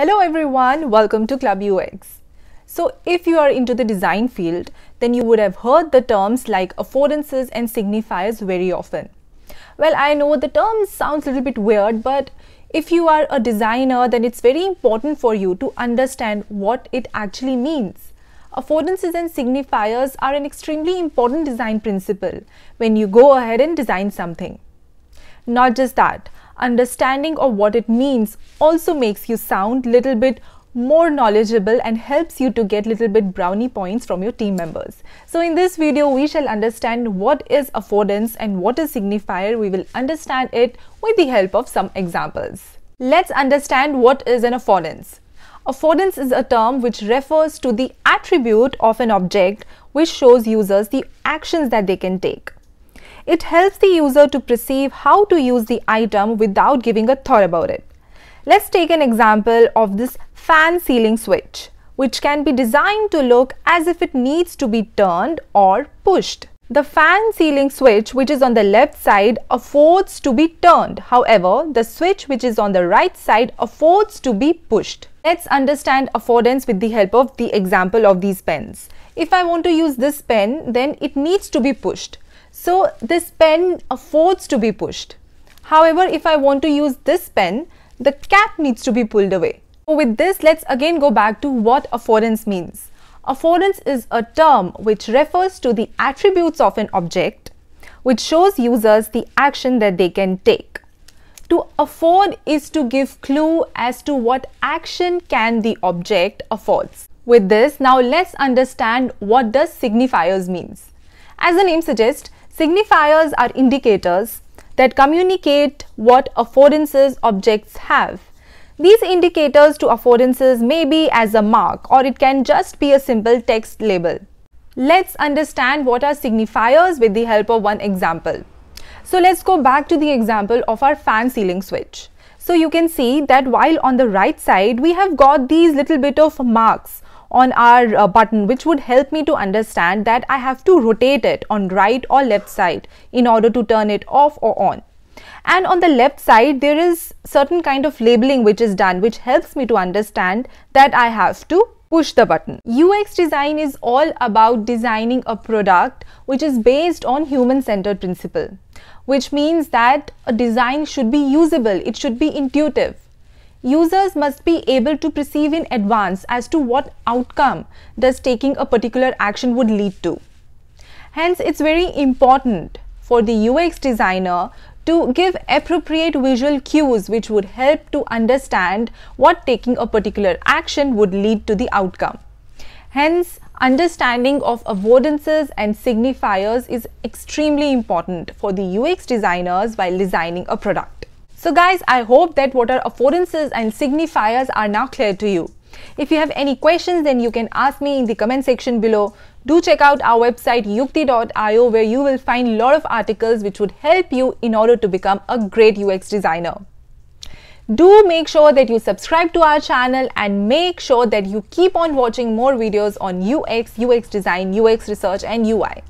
Hello everyone, welcome to Club UX. So if you are into the design field, then you would have heard the terms like affordances and signifiers very often. Well, I know the term sounds a little bit weird, but if you are a designer, then it's very important for you to understand what it actually means. Affordances and signifiers are an extremely important design principle when you go ahead and design something. Not just that, understanding of what it means also makes you sound little bit more knowledgeable and helps you to get little bit brownie points from your team members. So in this video, we shall understand what is affordance and what is signifier. We will understand it with the help of some examples. Let's understand what is an affordance. Affordance is a term which refers to the attribute of an object which shows users the actions that they can take. It helps the user to perceive how to use the item without giving a thought about it. Let's take an example of this fan ceiling switch, which can be designed to look as if it needs to be turned or pushed. The fan ceiling switch which is on the left side affords to be turned. However, the switch which is on the right side affords to be pushed. Let's understand affordance with the help of the example of these pens. If I want to use this pen, then it needs to be pushed. So this pen affords to be pushed. However, if I want to use this pen, the cap needs to be pulled away. with this, let's again go back to what affordance means. Affordance is a term which refers to the attributes of an object which shows users the action that they can take. To afford is to give clue as to what action can the object affords. With this, now let's understand what does signifiers means. As the name suggests, Signifiers are indicators that communicate what affordances objects have. These indicators to affordances may be as a mark or it can just be a simple text label. Let's understand what are signifiers with the help of one example. So let's go back to the example of our fan ceiling switch. So you can see that while on the right side we have got these little bit of marks on our uh, button which would help me to understand that I have to rotate it on right or left side in order to turn it off or on. And on the left side there is certain kind of labeling which is done which helps me to understand that I have to push the button. UX design is all about designing a product which is based on human-centered principle which means that a design should be usable, it should be intuitive users must be able to perceive in advance as to what outcome does taking a particular action would lead to. Hence, it's very important for the UX designer to give appropriate visual cues which would help to understand what taking a particular action would lead to the outcome. Hence, understanding of avoidances and signifiers is extremely important for the UX designers while designing a product. So guys, I hope that what are affordances and signifiers are now clear to you. If you have any questions, then you can ask me in the comment section below. Do check out our website yukti.io where you will find lot of articles which would help you in order to become a great UX designer. Do make sure that you subscribe to our channel and make sure that you keep on watching more videos on UX, UX design, UX research and UI.